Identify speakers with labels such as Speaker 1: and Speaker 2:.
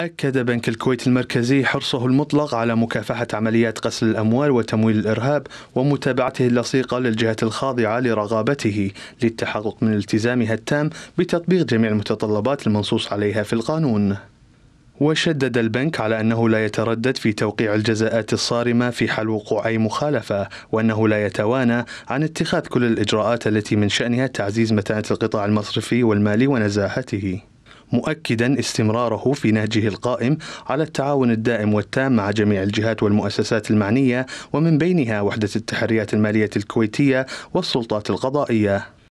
Speaker 1: أكد بنك الكويت المركزي حرصه المطلق على مكافحة عمليات غسل الأموال وتمويل الإرهاب ومتابعته اللصيقة للجهات الخاضعة لرغابته للتحقق من التزامها التام بتطبيق جميع المتطلبات المنصوص عليها في القانون. وشدد البنك على أنه لا يتردد في توقيع الجزاءات الصارمة في حال وقوع أي مخالفة وأنه لا يتوانى عن اتخاذ كل الإجراءات التي من شأنها تعزيز متانة القطاع المصرفي والمالي ونزاهته مؤكدا استمراره في نهجه القائم على التعاون الدائم والتام مع جميع الجهات والمؤسسات المعنيه ومن بينها وحده التحريات الماليه الكويتيه والسلطات القضائيه